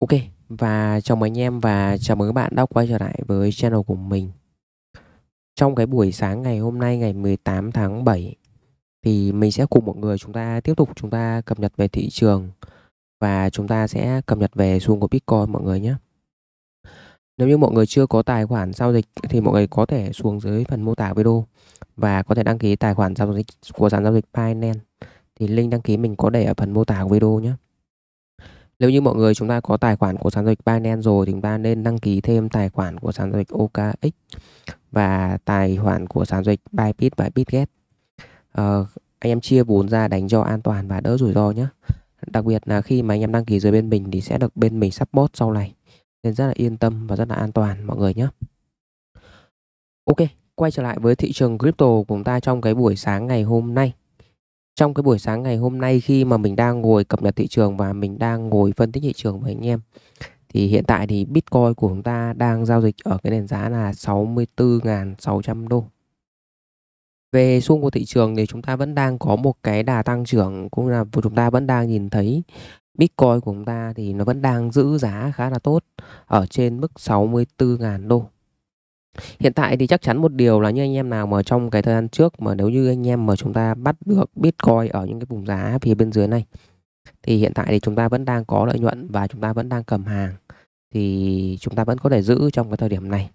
Ok, và chào mừng anh em và chào mừng các bạn đã quay trở lại với channel của mình Trong cái buổi sáng ngày hôm nay ngày 18 tháng 7 Thì mình sẽ cùng mọi người chúng ta tiếp tục chúng ta cập nhật về thị trường Và chúng ta sẽ cập nhật về xu của Bitcoin mọi người nhé Nếu như mọi người chưa có tài khoản giao dịch thì mọi người có thể xuống dưới phần mô tả video Và có thể đăng ký tài khoản giao dịch của sàn giao dịch Binance Thì link đăng ký mình có để ở phần mô tả của video nhé nếu như mọi người chúng ta có tài khoản của sàn giao dịch Binance rồi thì chúng ta nên đăng ký thêm tài khoản của sàn giao dịch OKX và tài khoản của sàn giao dịch Bybit và Bitget. À, anh em chia vốn ra đánh cho an toàn và đỡ rủi ro nhé. Đặc biệt là khi mà anh em đăng ký dưới bên mình thì sẽ được bên mình support sau này. Nên rất là yên tâm và rất là an toàn mọi người nhé. Ok, quay trở lại với thị trường crypto của chúng ta trong cái buổi sáng ngày hôm nay trong cái buổi sáng ngày hôm nay khi mà mình đang ngồi cập nhật thị trường và mình đang ngồi phân tích thị trường với anh em thì hiện tại thì Bitcoin của chúng ta đang giao dịch ở cái nền giá là 64.600 đô. Về xung của thị trường thì chúng ta vẫn đang có một cái đà tăng trưởng cũng là chúng ta vẫn đang nhìn thấy Bitcoin của chúng ta thì nó vẫn đang giữ giá khá là tốt ở trên mức 64.000 đô hiện tại thì chắc chắn một điều là như anh em nào mà trong cái thời gian trước mà nếu như anh em mà chúng ta bắt được bitcoin ở những cái vùng giá phía bên dưới này thì hiện tại thì chúng ta vẫn đang có lợi nhuận và chúng ta vẫn đang cầm hàng thì chúng ta vẫn có thể giữ trong cái thời điểm này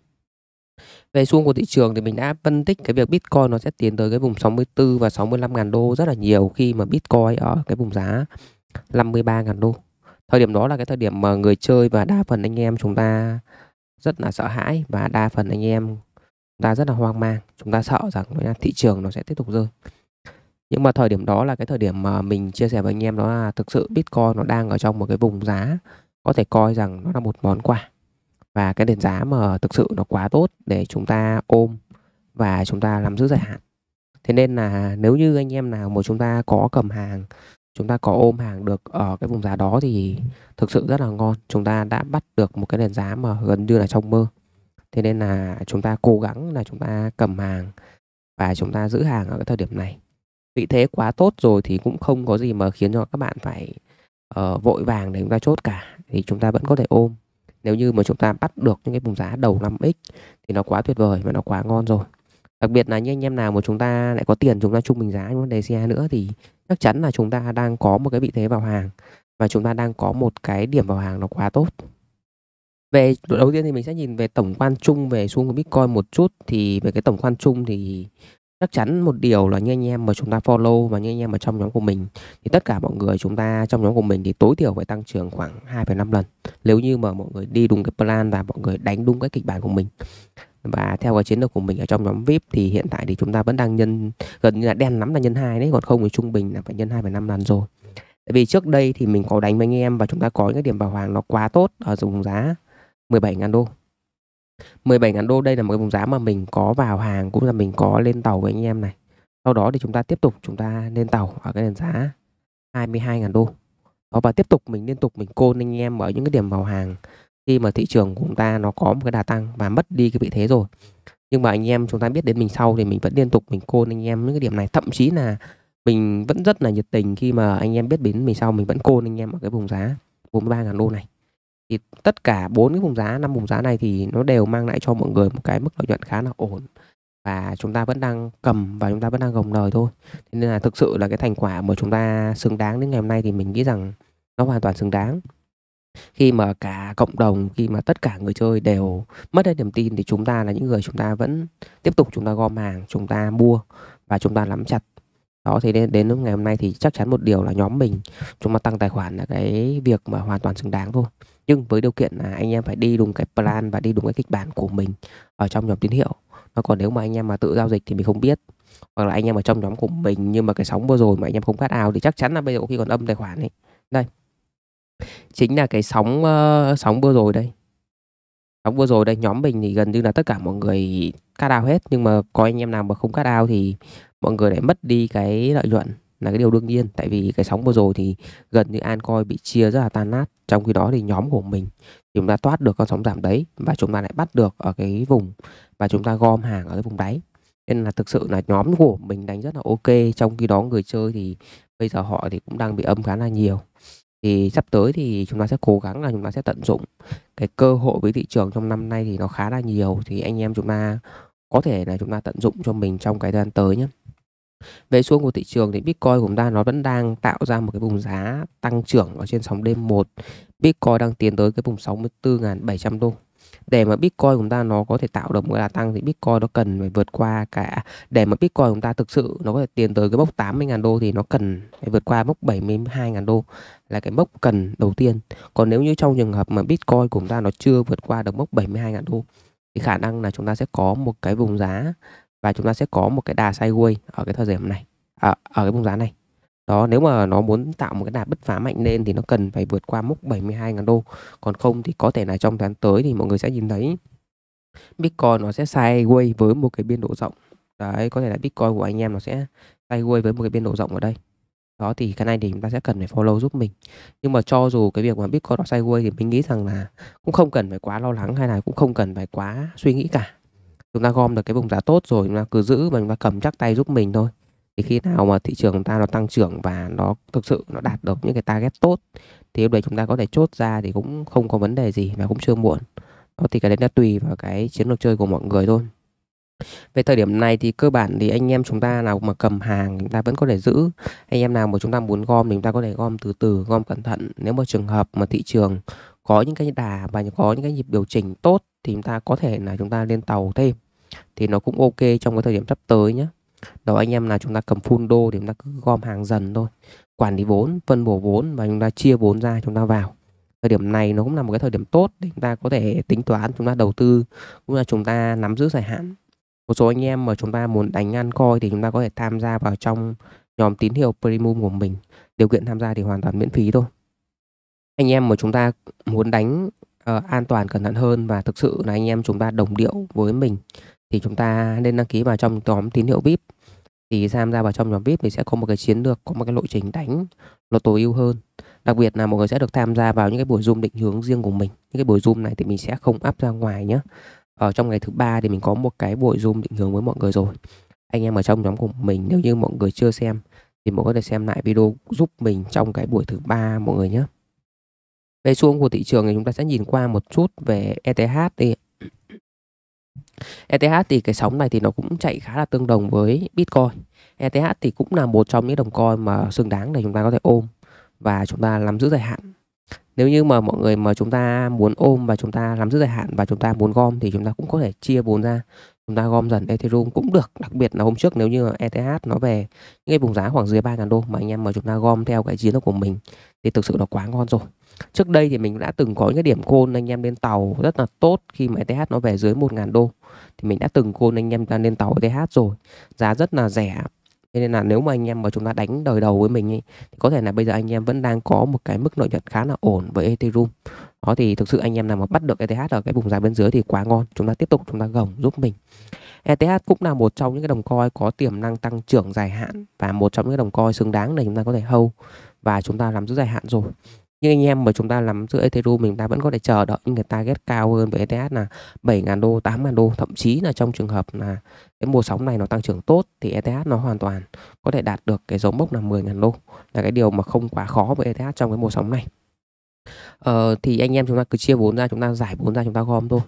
về xu của thị trường thì mình đã phân tích cái việc Bitcoin nó sẽ tiến tới cái vùng 64 và 65 ngàn đô rất là nhiều khi mà Bitcoin ở cái vùng giá 53 ngàn đô. Thời điểm đó là cái thời điểm mà người chơi và đa phần anh em chúng ta rất là sợ hãi và đa phần anh em ta rất là hoang mang chúng ta sợ rằng thị trường nó sẽ tiếp tục rơi nhưng mà thời điểm đó là cái thời điểm mà mình chia sẻ với anh em đó là thực sự Bitcoin nó đang ở trong một cái vùng giá có thể coi rằng nó là một món quà và cái nền giá mà thực sự nó quá tốt để chúng ta ôm và chúng ta làm giữ dài hạn thế nên là nếu như anh em nào mà chúng ta có cầm hàng chúng ta có ôm hàng được ở cái vùng giá đó thì thực sự rất là ngon chúng ta đã bắt được một cái nền giá mà gần như là trong mơ thế nên là chúng ta cố gắng là chúng ta cầm hàng và chúng ta giữ hàng ở cái thời điểm này vị thế quá tốt rồi thì cũng không có gì mà khiến cho các bạn phải uh, vội vàng để chúng ta chốt cả thì chúng ta vẫn có thể ôm nếu như mà chúng ta bắt được những cái vùng giá đầu 5x thì nó quá tuyệt vời và nó quá ngon rồi đặc biệt là những anh em nào mà chúng ta lại có tiền chúng ta trung bình giá vấn đề Malaysia nữa thì chắc chắn là chúng ta đang có một cái vị thế vào hàng và chúng ta đang có một cái điểm vào hàng nó quá tốt về đầu tiên thì mình sẽ nhìn về tổng quan chung về xu hướng Bitcoin một chút thì về cái tổng quan chung thì chắc chắn một điều là như anh em mà chúng ta follow và như anh em mà trong nhóm của mình thì tất cả mọi người chúng ta trong nhóm của mình thì tối thiểu phải tăng trưởng khoảng 2,5 lần nếu như mà mọi người đi đúng cái plan và mọi người đánh đúng cái kịch bản của mình và theo cái chiến lược của mình ở trong nhóm VIP thì hiện tại thì chúng ta vẫn đang nhân gần như là đen lắm là nhân hai đấy còn không thì trung bình là phải nhân 2,5 lần rồi tại vì trước đây thì mình có đánh với anh em và chúng ta có những cái điểm bảo hoàng nó quá tốt ở vùng giá 17.000 đô 17.000 đô đây là một cái vùng giá mà mình có vào hàng cũng là mình có lên tàu với anh em này sau đó thì chúng ta tiếp tục chúng ta lên tàu ở cái nền giá 22.000 đô và tiếp tục mình liên tục mình côn anh em ở những cái điểm vào hàng khi mà thị trường của chúng ta nó có một cái đà tăng và mất đi cái vị thế rồi nhưng mà anh em chúng ta biết đến mình sau thì mình vẫn liên tục mình côn anh em những cái điểm này thậm chí là mình vẫn rất là nhiệt tình khi mà anh em biết đến mình sau mình vẫn côn anh em ở cái vùng giá 43.000 đô này thì tất cả bốn cái vùng giá năm vùng giá này thì nó đều mang lại cho mọi người một cái mức lợi nhuận khá là ổn và chúng ta vẫn đang cầm và chúng ta vẫn đang gồng lời thôi thế nên là thực sự là cái thành quả mà chúng ta xứng đáng đến ngày hôm nay thì mình nghĩ rằng nó hoàn toàn xứng đáng khi mà cả cộng đồng, khi mà tất cả người chơi đều mất hết niềm tin thì chúng ta là những người chúng ta vẫn tiếp tục chúng ta gom hàng, chúng ta mua và chúng ta nắm chặt. Đó thì đến đến ngày hôm nay thì chắc chắn một điều là nhóm mình chúng ta tăng tài khoản là cái việc mà hoàn toàn xứng đáng thôi. Nhưng với điều kiện là anh em phải đi đúng cái plan và đi đúng cái kịch bản của mình ở trong nhóm tín hiệu. Nó còn nếu mà anh em mà tự giao dịch thì mình không biết hoặc là anh em ở trong nhóm của mình nhưng mà cái sóng vừa rồi mà anh em không cắt ao thì chắc chắn là bây giờ khi còn âm tài khoản ấy đây chính là cái sóng uh, sóng vừa rồi đây sóng vừa rồi đây nhóm mình thì gần như là tất cả mọi người cắt ao hết nhưng mà có anh em nào mà không cắt ao thì mọi người lại mất đi cái lợi nhuận là cái điều đương nhiên tại vì cái sóng vừa rồi thì gần như Ancoin bị chia rất là tan nát trong khi đó thì nhóm của mình thì chúng ta toát được con sóng giảm đấy và chúng ta lại bắt được ở cái vùng và chúng ta gom hàng ở cái vùng đáy nên là thực sự là nhóm của mình đánh rất là ok trong khi đó người chơi thì bây giờ họ thì cũng đang bị âm khá là nhiều thì sắp tới thì chúng ta sẽ cố gắng là chúng ta sẽ tận dụng cái cơ hội với thị trường trong năm nay thì nó khá là nhiều thì anh em chúng ta có thể là chúng ta tận dụng cho mình trong cái thời gian tới nhé về xuống của thị trường thì Bitcoin của chúng ta nó vẫn đang tạo ra một cái vùng giá tăng trưởng ở trên sóng đêm 1 Bitcoin đang tiến tới cái vùng 64.700 đô để mà Bitcoin của chúng ta nó có thể tạo được một đà tăng thì Bitcoin nó cần phải vượt qua cả để mà Bitcoin của chúng ta thực sự nó có thể tiến tới cái mốc 80.000 đô thì nó cần phải vượt qua mốc 72.000 đô là cái mốc cần đầu tiên. Còn nếu như trong trường hợp mà Bitcoin của chúng ta nó chưa vượt qua được mốc 72.000 đô thì khả năng là chúng ta sẽ có một cái vùng giá và chúng ta sẽ có một cái đà sideways ở cái thời điểm này à, ở cái vùng giá này đó nếu mà nó muốn tạo một cái đà bứt phá mạnh lên thì nó cần phải vượt qua mốc 72.000 đô còn không thì có thể là trong tháng tới thì mọi người sẽ nhìn thấy Bitcoin nó sẽ sideways với một cái biên độ rộng đấy có thể là Bitcoin của anh em nó sẽ sideways với một cái biên độ rộng ở đây đó thì cái này thì chúng ta sẽ cần phải follow giúp mình nhưng mà cho dù cái việc mà Bitcoin nó sideways thì mình nghĩ rằng là cũng không cần phải quá lo lắng hay là cũng không cần phải quá suy nghĩ cả chúng ta gom được cái vùng giá tốt rồi chúng ta cứ giữ và chúng ta cầm chắc tay giúp mình thôi khi nào mà thị trường ta nó tăng trưởng và nó thực sự nó đạt được những cái target tốt thì lúc đấy chúng ta có thể chốt ra thì cũng không có vấn đề gì và cũng chưa muộn đó thì cái đấy là tùy vào cái chiến lược chơi của mọi người thôi về thời điểm này thì cơ bản thì anh em chúng ta nào mà cầm hàng chúng ta vẫn có thể giữ anh em nào mà chúng ta muốn gom thì chúng ta có thể gom từ từ gom cẩn thận nếu mà trường hợp mà thị trường có những cái đà và có những cái nhịp điều chỉnh tốt thì chúng ta có thể là chúng ta lên tàu thêm thì nó cũng ok trong cái thời điểm sắp tới nhé đó anh em là chúng ta cầm full đô thì chúng ta cứ gom hàng dần thôi quản lý vốn phân bổ vốn và chúng ta chia vốn ra chúng ta vào thời điểm này nó cũng là một cái thời điểm tốt để chúng ta có thể tính toán chúng ta đầu tư cũng là chúng ta nắm giữ dài hạn một số anh em mà chúng ta muốn đánh ăn coi thì chúng ta có thể tham gia vào trong nhóm tín hiệu premium của mình điều kiện tham gia thì hoàn toàn miễn phí thôi anh em mà chúng ta muốn đánh uh, an toàn cẩn thận hơn và thực sự là anh em chúng ta đồng điệu với mình thì chúng ta nên đăng ký vào trong nhóm tín hiệu VIP thì tham gia vào trong nhóm VIP thì sẽ có một cái chiến lược có một cái lộ trình đánh nó tối ưu hơn đặc biệt là mọi người sẽ được tham gia vào những cái buổi zoom định hướng riêng của mình những cái buổi zoom này thì mình sẽ không up ra ngoài nhé ở trong ngày thứ ba thì mình có một cái buổi zoom định hướng với mọi người rồi anh em ở trong nhóm của mình nếu như mọi người chưa xem thì mọi người có thể xem lại video giúp mình trong cái buổi thứ ba mọi người nhé về xu hướng của thị trường thì chúng ta sẽ nhìn qua một chút về ETH đi ETH thì cái sóng này thì nó cũng chạy khá là tương đồng với Bitcoin. ETH thì cũng là một trong những đồng coin mà xứng đáng để chúng ta có thể ôm và chúng ta nắm giữ dài hạn. Nếu như mà mọi người mà chúng ta muốn ôm và chúng ta nắm giữ dài hạn và chúng ta muốn gom thì chúng ta cũng có thể chia vốn ra chúng ta gom dần Ethereum cũng được đặc biệt là hôm trước nếu như ETH nó về những cái vùng giá khoảng dưới 3.000 đô mà anh em mà chúng ta gom theo cái chiến lược của mình thì thực sự là quá ngon rồi trước đây thì mình đã từng có những cái điểm côn anh em lên tàu rất là tốt khi mà ETH nó về dưới 1.000 đô thì mình đã từng côn anh em ta lên tàu ETH rồi giá rất là rẻ Thế nên là nếu mà anh em mà chúng ta đánh đời đầu với mình ấy, thì có thể là bây giờ anh em vẫn đang có một cái mức lợi nhuận khá là ổn với Ethereum đó thì thực sự anh em nào mà bắt được ETH ở cái vùng giá bên dưới thì quá ngon chúng ta tiếp tục chúng ta gồng giúp mình ETH cũng là một trong những cái đồng coin có tiềm năng tăng trưởng dài hạn và một trong những cái đồng coin xứng đáng để chúng ta có thể hold và chúng ta làm giữ dài hạn rồi nhưng anh em mà chúng ta nắm giữ Ethereum mình ta vẫn có thể chờ đợi những cái target cao hơn với ETH là 7.000 đô, 8.000 đô thậm chí là trong trường hợp là cái mùa sóng này nó tăng trưởng tốt thì ETH nó hoàn toàn có thể đạt được cái dấu mốc là 10.000 đô là cái điều mà không quá khó với ETH trong cái mùa sóng này Ờ, thì anh em chúng ta cứ chia vốn ra, chúng ta giải vốn ra, chúng ta gom thôi.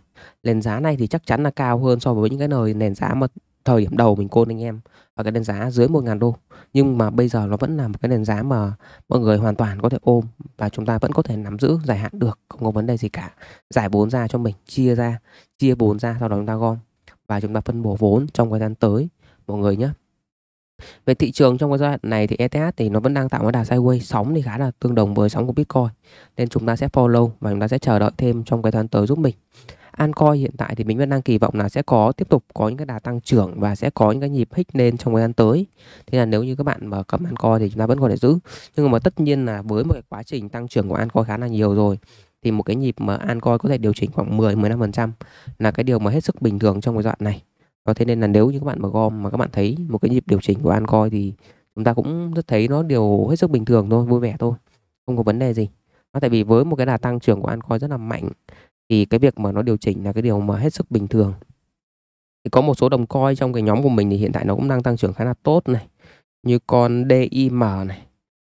Nền giá này thì chắc chắn là cao hơn so với những cái nền nền giá mà thời điểm đầu mình côn anh em và cái nền giá dưới 1.000 đô nhưng mà bây giờ nó vẫn là một cái nền giá mà mọi người hoàn toàn có thể ôm và chúng ta vẫn có thể nắm giữ dài hạn được không có vấn đề gì cả giải vốn ra cho mình chia ra chia vốn ra sau đó chúng ta gom và chúng ta phân bổ vốn trong thời gian tới mọi người nhé về thị trường trong cái giai đoạn này thì ETH thì nó vẫn đang tạo một đà sideways sóng thì khá là tương đồng với sóng của Bitcoin nên chúng ta sẽ follow và chúng ta sẽ chờ đợi thêm trong cái tháng tới giúp mình Ancoin hiện tại thì mình vẫn đang kỳ vọng là sẽ có tiếp tục có những cái đà tăng trưởng và sẽ có những cái nhịp hích lên trong thời gian tới. Thế là nếu như các bạn mà cầm Ancoin thì chúng ta vẫn có thể giữ. Nhưng mà tất nhiên là với một cái quá trình tăng trưởng của Ancoin khá là nhiều rồi thì một cái nhịp mà Ancoin có thể điều chỉnh khoảng 10 15% là cái điều mà hết sức bình thường trong cái đoạn này. Đó, thế nên là nếu như các bạn mà gom mà các bạn thấy một cái nhịp điều chỉnh của altcoin thì chúng ta cũng rất thấy nó điều hết sức bình thường thôi, vui vẻ thôi, không có vấn đề gì. Đó, tại vì với một cái đà tăng trưởng của altcoin rất là mạnh thì cái việc mà nó điều chỉnh là cái điều mà hết sức bình thường. Thì có một số đồng coi trong cái nhóm của mình thì hiện tại nó cũng đang tăng trưởng khá là tốt này. Như con DIM này.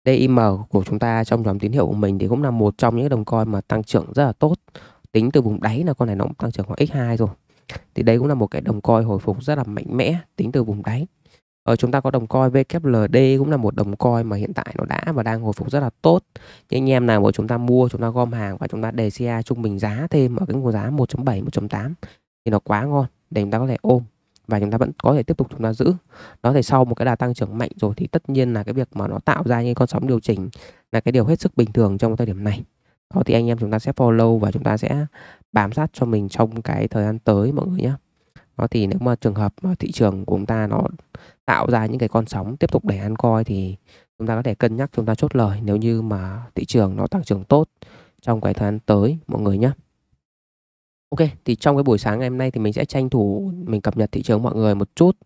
DIM của chúng ta trong nhóm tín hiệu của mình thì cũng là một trong những đồng coi mà tăng trưởng rất là tốt. Tính từ vùng đáy là con này nó cũng tăng trưởng khoảng x2 rồi thì đây cũng là một cái đồng coi hồi phục rất là mạnh mẽ tính từ vùng đáy ở ờ, chúng ta có đồng coi VKLD cũng là một đồng coi mà hiện tại nó đã và đang hồi phục rất là tốt. Những anh em nào mà chúng ta mua, chúng ta gom hàng và chúng ta đề CA trung bình giá thêm ở cái nguồn giá 1.7, 1.8 thì nó quá ngon để chúng ta có thể ôm và chúng ta vẫn có thể tiếp tục chúng ta giữ. Nó thì sau một cái đà tăng trưởng mạnh rồi thì tất nhiên là cái việc mà nó tạo ra những con sóng điều chỉnh là cái điều hết sức bình thường trong thời điểm này đó thì anh em chúng ta sẽ follow và chúng ta sẽ bám sát cho mình trong cái thời gian tới mọi người nhé đó thì nếu mà trường hợp mà thị trường của chúng ta nó tạo ra những cái con sóng tiếp tục đẩy ăn coi thì chúng ta có thể cân nhắc chúng ta chốt lời nếu như mà thị trường nó tăng trưởng tốt trong cái thời gian tới mọi người nhé Ok, thì trong cái buổi sáng ngày hôm nay thì mình sẽ tranh thủ mình cập nhật thị trường mọi người một chút.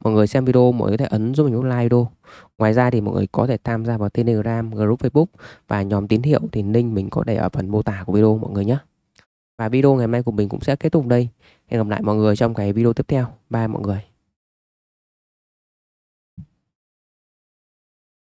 Mọi người xem video, mọi người có thể ấn giúp mình nút like video. Ngoài ra thì mọi người có thể tham gia vào Telegram, group Facebook và nhóm tín hiệu thì link mình có để ở phần mô tả của video mọi người nhé. Và video ngày hôm nay của mình cũng sẽ kết thúc đây. Hẹn gặp lại mọi người trong cái video tiếp theo. Bye mọi người.